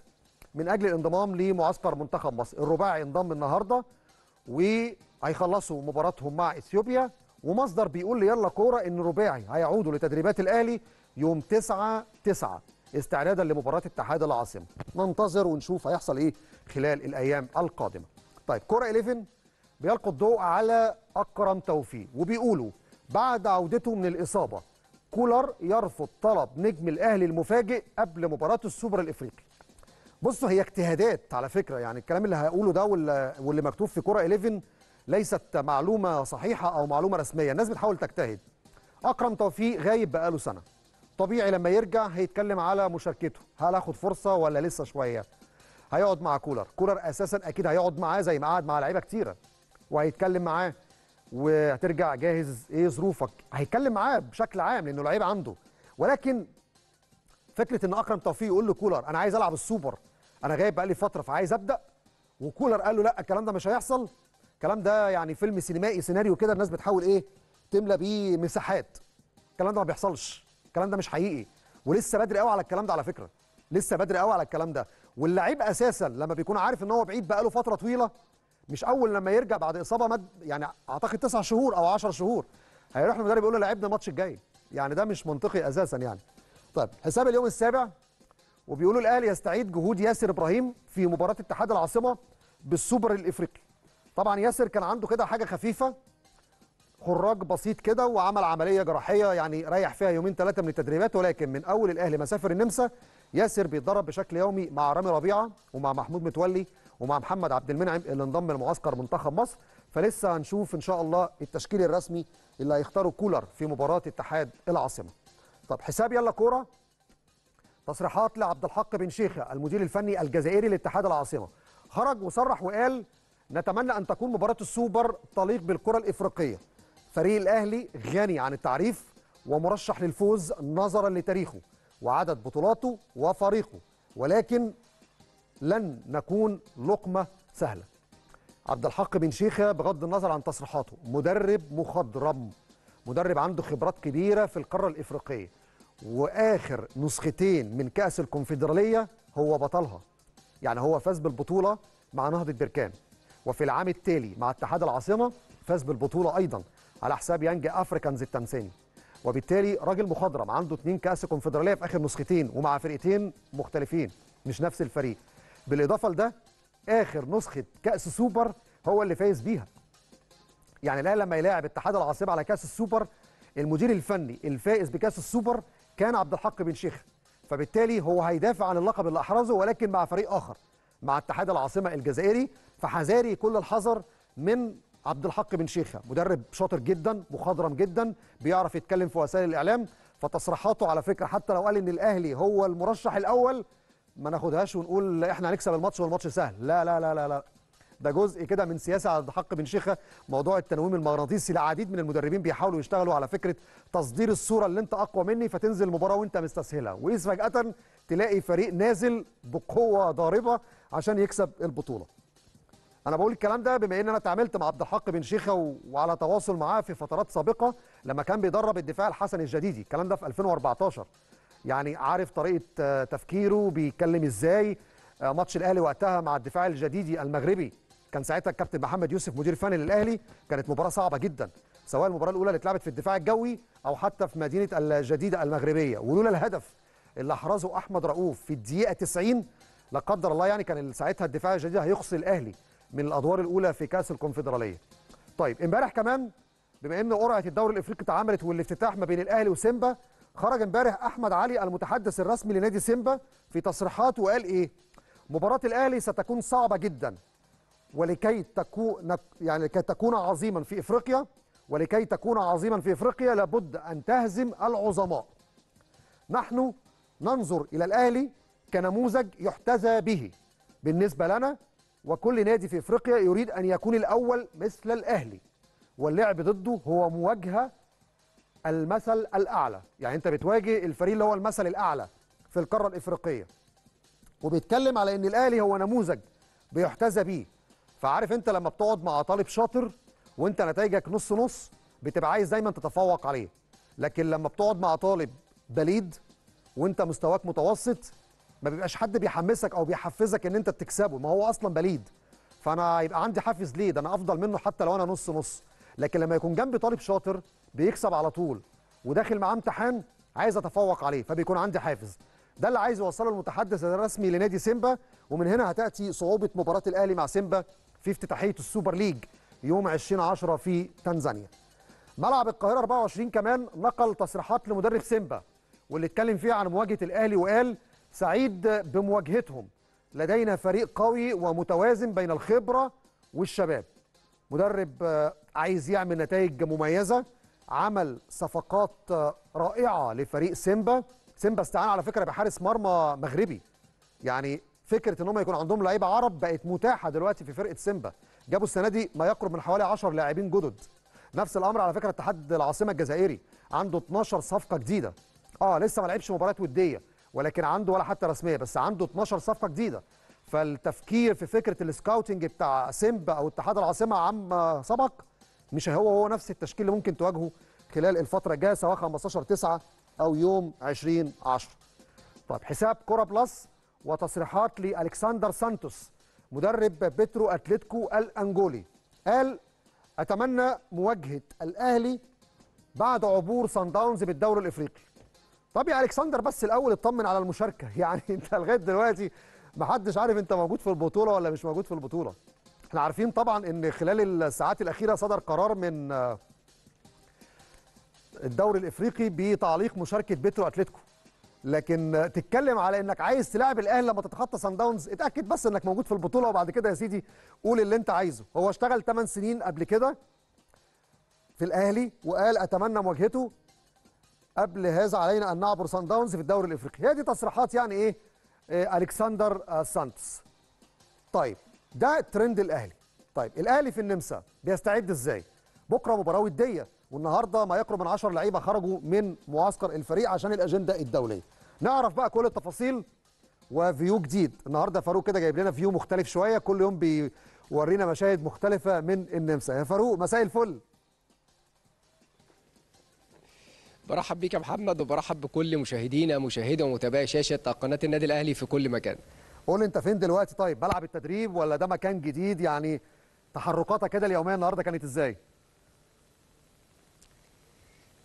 Speaker 1: من اجل الانضمام لمعسكر منتخب مصر الرباعي انضم النهارده وهيخلصوا مباراتهم مع اثيوبيا ومصدر بيقول لي يلا كوره ان رباعي هيعودوا لتدريبات الاهلي يوم 9 9 استعدادا لمباراه اتحاد العاصمه ننتظر ونشوف هيحصل ايه خلال الايام القادمه طيب كوره 11 بيلقوا الضوء على اكرم توفيق وبيقولوا بعد عودته من الاصابه كولر يرفض طلب نجم الاهلي المفاجئ قبل مباراه السوبر الافريقي بصوا هي اجتهادات على فكره يعني الكلام اللي هقوله ده واللي مكتوب في كوره 11 ليست معلومه صحيحه او معلومه رسميه الناس بتحاول تجتهد اكرم توفيق غايب بقاله سنه طبيعي لما يرجع هيتكلم على مشاركته هل هاخد فرصه ولا لسه شويه هيقعد مع كولر كولر اساسا اكيد هيقعد معاه زي ما قعد مع لعيبه كتيره وهيتكلم معاه وهترجع جاهز ايه ظروفك هيتكلم معاه بشكل عام لانه لعيب عنده ولكن فكره ان اكرم توفيق يقول لكولر انا عايز العب السوبر انا غايب بقالي فتره فعايز ابدا وكولر قال له لا الكلام ده مش هيحصل الكلام ده يعني فيلم سينمائي سيناريو كده الناس بتحاول ايه تملى بيه مساحات الكلام ده ما بيحصلش الكلام ده مش حقيقي ولسه بدري قوي على الكلام ده على فكره لسه بدري قوي على الكلام ده واللعيب اساسا لما بيكون عارف ان هو بعيد بقاله فتره طويله مش اول لما يرجع بعد اصابه مد يعني اعتقد تسع شهور او 10 شهور هيروح المدرب يقول له لعبنا الماتش الجاي يعني ده مش منطقي اساسا يعني طيب حساب اليوم السابع وبيقولوا الاهلي يستعيد جهود ياسر ابراهيم في مباراه اتحاد العاصمه بالسوبر الافريقي طبعا ياسر كان عنده كده حاجه خفيفه خراج بسيط كده وعمل عمليه جراحيه يعني ريح فيها يومين ثلاثه من التدريبات ولكن من اول الاهلي مسافر النمسا ياسر بيتدرب بشكل يومي مع رامي ربيعه ومع محمود متولي ومع محمد عبد المنعم اللي انضم لمعسكر منتخب مصر فلسه هنشوف ان شاء الله التشكيل الرسمي اللي هيختاره كولر في مباراه اتحاد العاصمه. طب حساب يلا كوره تصريحات لعبد الحق بن شيخه المدير الفني الجزائري لاتحاد العاصمه خرج وصرح وقال نتمنى ان تكون مباراه السوبر تليق بالكره الافريقيه فريق الأهلي غني عن التعريف ومرشح للفوز نظرا لتاريخه وعدد بطولاته وفريقه ولكن لن نكون لقمة سهلة عبد الحق بن شيخة بغض النظر عن تصريحاته مدرب مخضرم مدرب عنده خبرات كبيرة في القارة الإفريقية وآخر نسختين من كأس الكونفدرالية هو بطلها يعني هو فاز بالبطولة مع نهضة بركان وفي العام التالي مع اتحاد العاصمة فاز بالبطولة أيضا على حساب يانج افريكانز التنساني وبالتالي راجل مخضرم عنده اتنين كاس كونفدراليه في اخر نسختين ومع فرقتين مختلفين مش نفس الفريق بالاضافه لده اخر نسخه كاس سوبر هو اللي فايز بيها يعني الاهلي لما يلاعب اتحاد العاصمه على كاس السوبر المدير الفني الفائز بكاس السوبر كان عبد الحق بن شيخ فبالتالي هو هيدافع عن اللقب اللي احرزه ولكن مع فريق اخر مع اتحاد العاصمه الجزائري فحذاري كل الحذر من عبد الحق بن شيخه مدرب شاطر جدا مخضرم جدا بيعرف يتكلم في وسائل الاعلام فتصريحاته على فكره حتى لو قال ان الاهلي هو المرشح الاول ما ناخدهاش ونقول احنا هنكسب الماتش والماتش سهل لا لا لا لا لا ده جزء كده من سياسه عبد الحق بن شيخه موضوع التنويم المغناطيسي العديد من المدربين بيحاولوا يشتغلوا على فكره تصدير الصوره اللي انت اقوى مني فتنزل المباراه وانت مستسهله واذ فجاه تلاقي فريق نازل بقوه ضاربه عشان يكسب البطوله انا بقول الكلام ده بما ان انا اتعاملت مع عبد الحق بن شيخه وعلى تواصل معاه في فترات سابقه لما كان بيدرب الدفاع الحسن الجديدي الكلام ده في 2014 يعني عارف طريقه آه، تفكيره بيتكلم ازاي آه، ماتش الاهلي وقتها مع الدفاع الجديدي المغربي كان ساعتها الكابتن محمد يوسف مدير فني للاهلي كانت مباراه صعبه جدا سواء المباراه الاولى اللي اتلعبت في الدفاع الجوي او حتى في مدينه الجديده المغربيه ولولا الهدف اللي احرزه احمد رؤوف في الدقيقه 90 لا قدر الله يعني كان ساعتها الدفاع الجديد هيخصي الاهلي من الادوار الاولى في كاس الكونفدراليه طيب امبارح كمان بما ان قرعه الدوري الافريقي اتعملت والافتتاح ما بين الاهلي وسيمبا خرج امبارح احمد علي المتحدث الرسمي لنادي سيمبا في تصريحات وقال ايه مباراه الاهلي ستكون صعبه جدا ولكي تكون يعني لكي تكون عظيما في افريقيا ولكي تكون عظيما في افريقيا لابد ان تهزم العظماء نحن ننظر الى الاهلي كنموذج يحتذى به بالنسبه لنا وكل نادي في افريقيا يريد ان يكون الاول مثل الاهلي واللعب ضده هو مواجهه المثل الاعلى يعني انت بتواجه الفريق اللي هو المثل الاعلى في القاره الافريقيه وبيتكلم على ان الاهلي هو نموذج بيحتذى بيه فعارف انت لما بتقعد مع طالب شاطر وانت نتائجك نص نص بتبقى عايز دايما تتفوق عليه لكن لما بتقعد مع طالب بليد وانت مستواك متوسط ما بيبقاش حد بيحمسك او بيحفزك ان انت تكسبه ما هو اصلا بليد فانا يبقى عندي حافز ليه ده انا افضل منه حتى لو انا نص نص لكن لما يكون جنبي طالب شاطر بيكسب على طول وداخل معاه امتحان عايز اتفوق عليه فبيكون عندي حافز ده اللي عايز يوصله المتحدث الرسمي لنادي سيمبا ومن هنا هتاتي صعوبه مباراه الاهلي مع سيمبا في افتتاحيه السوبر ليج يوم 20 10 في تنزانيا ملعب القاهره 24 كمان نقل تصريحات لمدرب سيمبا واللي اتكلم فيها عن مواجهه الاهلي وقال سعيد بمواجهتهم لدينا فريق قوي ومتوازن بين الخبرة والشباب مدرب عايز يعمل نتائج مميزة عمل صفقات رائعة لفريق سيمبا سيمبا استعان على فكرة بحارس مرمى مغربي يعني فكرة ان هم يكون عندهم لعيبة عرب بقت متاحة دلوقتي في فرقة سيمبا جابوا السنة دي ما يقرب من حوالي 10 لاعبين جدد نفس الامر على فكره اتحاد العاصمه الجزائري عنده 12 صفقه جديده اه لسه ما لعبش مباريات وديه ولكن عنده ولا حتى رسميه بس عنده 12 صفقه جديده فالتفكير في فكره السكاوتنج بتاع سيمبا او اتحاد العاصمه عما سبق مش هو هو نفس التشكيل اللي ممكن تواجهه خلال الفتره الجايه سواء 15 9 او يوم 20 10 طيب حساب كوره بلس وتصريحات لالكسندر سانتوس مدرب بيترو اتلتيكو الانجولي قال اتمنى مواجهه الاهلي بعد عبور سان داونز بالدوري الافريقي طب يا الكسندر بس الاول اطمن على المشاركه [laughs] يعني انت لغايه دلوقتي ما حدش عارف انت موجود في البطوله ولا مش موجود في البطوله احنا عارفين طبعا ان خلال الساعات الاخيره صدر قرار من آه، الدوري الافريقي بتعليق مشاركه بيترو اتلتيكو لكن تتكلم على انك عايز تلاعب الاهلي لما تتخطى سان داونز اتاكد بس انك موجود في البطوله وبعد كده يا سيدي قول اللي انت عايزه هو اشتغل 8 سنين قبل كده في الاهلي وقال اتمنى مواجهته قبل هذا علينا ان نعبر سان داونز في الدوري الافريقي هي دي تصريحات يعني ايه, إيه، الكسندر آه، سانتس طيب ده ترند الاهلي طيب الاهلي في النمسا بيستعد ازاي بكره مباراه وديه والنهارده ما يقرب من 10 لعيبه خرجوا من معسكر الفريق عشان الاجنده الدوليه نعرف بقى كل التفاصيل وفيو جديد النهارده فاروق كده جايب لنا فيو مختلف شويه كل يوم بيورينا مشاهد مختلفه من النمسا يا فاروق مساء الفل
Speaker 2: برحب بك يا محمد وبرحب بكل مشاهدينا مشاهدة ومتابعي شاشه قناه
Speaker 1: النادي الاهلي في كل مكان قول انت فين دلوقتي طيب بلعب التدريب ولا ده مكان جديد يعني تحركاتك كده اليوميه النهارده كانت ازاي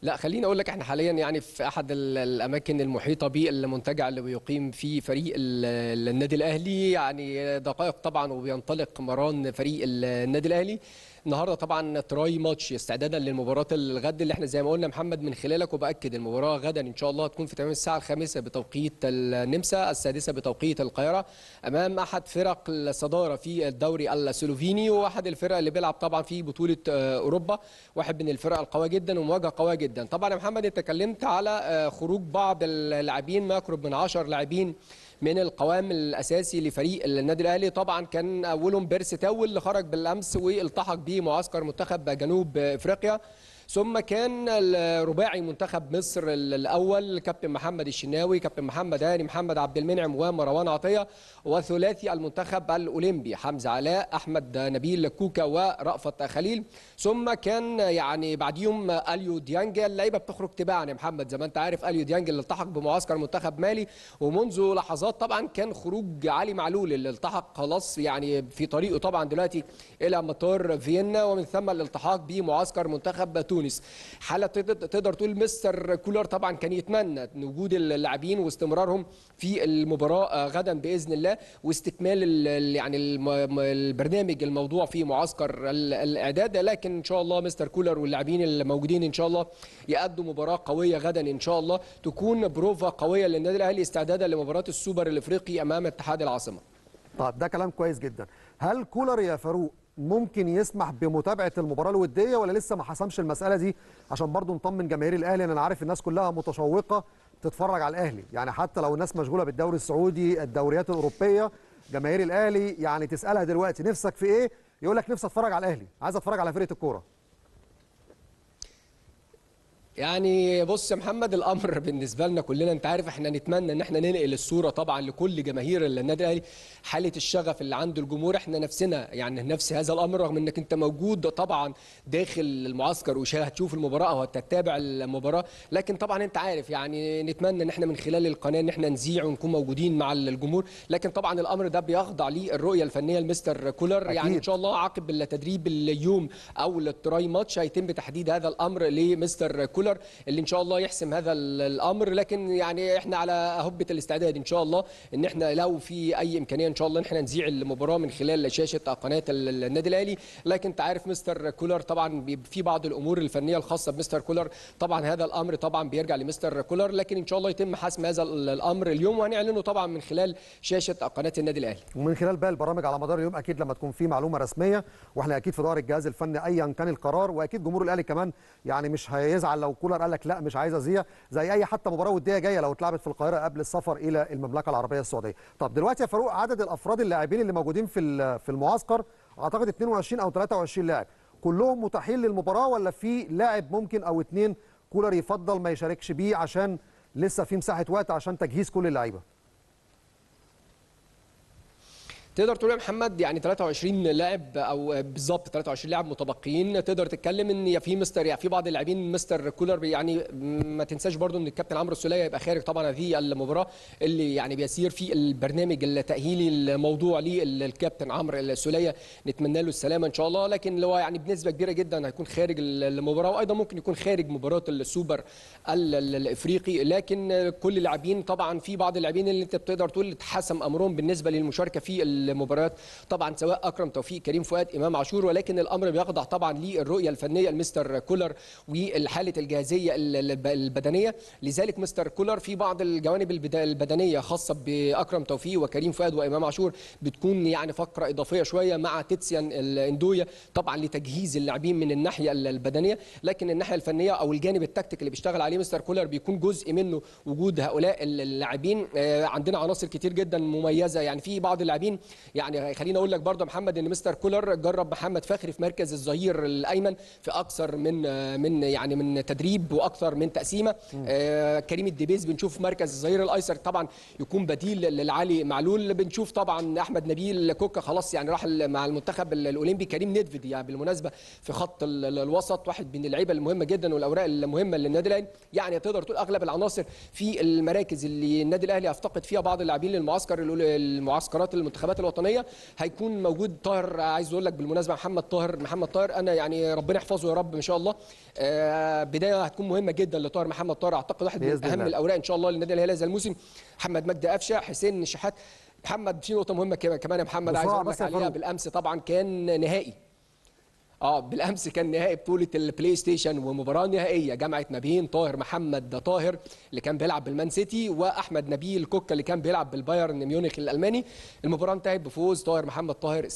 Speaker 2: لا خليني اقول لك احنا حاليا يعني في احد الاماكن المحيطه بالمنتجع اللي بيقيم فيه فريق النادي الاهلي يعني دقائق طبعا وبينطلق مران فريق النادي الاهلي النهارده طبعا تراي ماتش استعدادا لمباراه الغد اللي احنا زي ما قلنا محمد من خلالك وباكد المباراه غدا ان شاء الله هتكون في تمام الساعه الخامسه بتوقيت النمسا السادسه بتوقيت القاهره امام احد فرق الصداره في الدوري السلوفيني واحد الفرق اللي بيلعب طبعا في بطوله آه، اوروبا واحد من الفرق القويه جدا ومواجهه قويه جدا طبعا يا محمد انت اتكلمت على آه، خروج بعض اللاعبين ما يقرب من 10 لاعبين من القوام الاساسي لفريق النادي الاهلي طبعا كان اولهم بيرس تاول اللي خرج بالامس والتحق بمعسكر منتخب جنوب افريقيا ثم كان رباعي منتخب مصر الاول كابتن محمد الشناوي كابتن محمد هاني محمد عبد المنعم ومروان عطيه وثلاثي المنتخب الاولمبي حمزه علاء احمد نبيل كوكا ورأفت خليل ثم كان يعني بعديهم اليو ديانج اللعيبه بتخرج تباعا يا محمد زي ما انت عارف اليو ديانج اللي التحق بمعسكر منتخب مالي ومنذ لحظات طبعا كان خروج علي معلول اللي التحق خلاص يعني في طريقه طبعا دلوقتي الى مطار فيينا ومن ثم الالتحاق بمعسكر منتخب تونس تونس حاله تقدر تقول مستر كولر طبعا كان يتمنى وجود اللاعبين واستمرارهم في المباراه آه، غدا باذن الله واستكمال يعني البرنامج الموضوع في معسكر الاعداد لكن ان شاء الله مستر كولر واللاعبين الموجودين ان شاء الله يأدوا مباراه قويه غدا ان شاء الله تكون بروفا قويه للنادي الاهلي استعدادا لمباراه السوبر الافريقي
Speaker 1: امام اتحاد العاصمه. طب ده كلام كويس جدا هل كولر يا فاروق ممكن يسمح بمتابعه المباراه الوديه ولا لسه ما حسمش المساله دي عشان برضو نطمن جماهير الاهلي انا عارف الناس كلها متشوقه تتفرج على الاهلي يعني حتى لو الناس مشغوله بالدوري السعودي الدوريات الاوروبيه جماهير الاهلي يعني تسالها دلوقتي نفسك في ايه يقول لك نفسي اتفرج على الاهلي عايز اتفرج على فرقه الكوره
Speaker 2: يعني بص يا محمد الامر [laughs] بالنسبه لنا كلنا انت عارف احنا نتمنى ان احنا ننقل الصوره طبعا لكل جماهير النادي الاهلي حاله الشغف اللي عند الجمهور احنا نفسنا يعني نفس هذا الامر رغم انك انت موجود طبعا داخل المعسكر وهتشوف المباراه او هتتابع المباراه لكن طبعا انت عارف يعني نتمنى ان احنا من خلال القناه ان احنا نذيع ونكون موجودين مع الجمهور لكن طبعا الامر ده بيخضع للرؤيه الفنيه لمستر كولر أكيد. يعني ان شاء الله عقب التدريب اليوم او التراي ماتش هيتم تحديد هذا الامر لمستر كولر كولر اللي ان شاء الله يحسم هذا الامر لكن يعني احنا على هبه الاستعداد ان شاء الله ان احنا لو في اي امكانيه ان شاء الله ان احنا نذيع المباراه من خلال شاشه قناه النادي الاهلي لكن انت عارف مستر كولر طبعا في بعض الامور الفنيه الخاصه بمستر كولر طبعا هذا الامر طبعا بيرجع لمستر كولر لكن ان شاء الله يتم حسم هذا الامر اليوم وهنعلنه طبعا من خلال شاشه قناه النادي الاهلي
Speaker 1: ومن خلال بقى البرامج على مدار اليوم اكيد لما تكون في معلومه رسميه واحنا اكيد في ظهر الجهاز الفني ايا كان القرار واكيد جمهور الاهلي كمان يعني مش هيزعل لو او كولر قال لك لا مش عايز ازيع زي اي حتى مباراه وديه جايه لو اتلعبت في القاهره قبل السفر الى المملكه العربيه السعوديه طب دلوقتي يا فاروق عدد الافراد اللاعبين اللي موجودين في في المعسكر اعتقد 22 او 23 لاعب كلهم متاحين للمباراه ولا في لاعب ممكن او اثنين كولر يفضل ما يشاركش بيه عشان لسه في مساحه وقت عشان تجهيز كل اللعيبه
Speaker 2: تقدر تقول يا محمد يعني 23 لاعب او بالظبط 23 لاعب متبقيين تقدر تتكلم ان يا في مستر يا في بعض اللاعبين مستر كولر يعني ما تنساش برضو ان الكابتن عمرو السوليه يبقى خارج طبعا هذه المباراه اللي يعني بيسير في البرنامج التاهيلي الموضوع للكابتن عمرو السوليه نتمنى له السلامه ان شاء الله لكن اللي هو يعني بنسبه كبيره جدا هيكون خارج المباراه وايضا ممكن يكون خارج مباراه السوبر الافريقي لكن كل اللاعبين طبعا في بعض اللاعبين اللي انت بتقدر تقول اتحسم امرهم بالنسبه للمشاركه في المباريات طبعا سواء اكرم توفيق كريم فؤاد امام عاشور ولكن الامر بيخضع طبعا للرؤيه الفنيه لمستر كولر وحاله الجاهزيه البدنيه لذلك مستر كولر في بعض الجوانب البدنيه خاصه باكرم توفيق وكريم فؤاد وامام عاشور بتكون يعني فقره اضافيه شويه مع تيتسيان الاندويا طبعا لتجهيز اللاعبين من الناحيه البدنيه لكن الناحيه الفنيه او الجانب التكتيك اللي بيشتغل عليه مستر كولر بيكون جزء منه وجود هؤلاء اللاعبين آه، عندنا عناصر كتير جدا مميزه يعني في بعض اللاعبين يعني خليني اقول لك برضه محمد ان مستر كولر جرب محمد فخري في مركز الظهير الايمن في اكثر من من يعني من تدريب واكثر من تقسيمه آه، كريم الديبيز بنشوف مركز الظهير الايسر طبعا يكون بديل لعلي معلول بنشوف طبعا احمد نبيل كوكا خلاص يعني راح مع المنتخب الاولمبي كريم نيدفيد يعني بالمناسبه في خط الوسط واحد من اللعيبه المهمه جدا والاوراق المهمه للنادي الاهلي يعني تقدر تقول اغلب العناصر في المراكز اللي النادي الاهلي افتقد فيها بعض اللاعبين للمعسكر المعسكرات المنتخبات الوطنيه هيكون موجود طاهر عايز اقول لك بالمناسبه محمد طاهر محمد طاهر انا يعني ربنا يحفظه يا رب ان شاء الله آه، بدايه هتكون مهمه جدا لطاهر محمد طاهر اعتقد واحد من اهم الاوراق ان شاء الله للنادي الهلال هذا الموسم محمد مجدي قفشه حسين الشحات محمد في نقطه مهمه كمان يا محمد عايز اقول لك عليها بالامس طبعا كان نهائي اه بالامس كان نهائي بطوله البلاي ستيشن ومباراه نهائيه جامعه ما بين طاهر محمد طاهر اللي كان بيلعب بالمان سيتي واحمد نبيل كوكا اللي كان بيلعب بالبايرن ميونخ الالماني المباراه انتهت بفوز طاهر محمد طاهر 6-1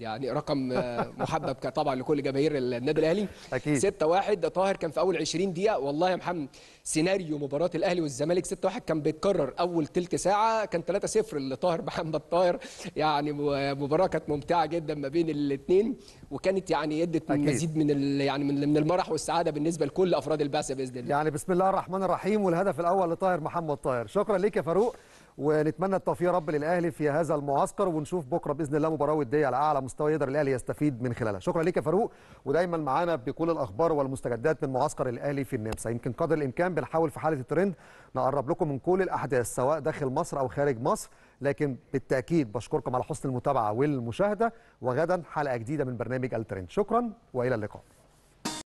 Speaker 2: يعني رقم آه، [laughs] محبب طبعا لكل جماهير النادي الاهلي اكيد 6-1 طاهر كان في اول 20 دقيقه والله يا محمد سيناريو مباراه الاهلي والزمالك 6-1 كان بيتكرر اول ثلث ساعه كان 3-0 لطاهر محمد طاهر يعني مباراه كانت ممتعه جدا ما بين الاثنين وكانت يعني ادت مزيد من يعني من المرح والسعاده بالنسبه لكل افراد البعثه
Speaker 1: باذن الله يعني بسم الله الرحمن الرحيم والهدف الاول لطاهر محمد طاهر شكرا ليك يا فاروق ونتمنى التوفيق يا رب للاهلي في هذا المعسكر ونشوف بكره باذن الله مباراه وديه على اعلى مستوى يقدر الاهلي يستفيد من خلالها شكرا ليك يا فاروق ودايما معانا بكل الاخبار والمستجدات من معسكر الاهلي في النمسا يمكن قدر الامكان بنحاول في حاله الترند نقرب لكم من كل الاحداث سواء داخل مصر او خارج مصر لكن بالتاكيد بشكركم على حسن المتابعه والمشاهده وغدا حلقه جديده من برنامج الترند شكرا والى اللقاء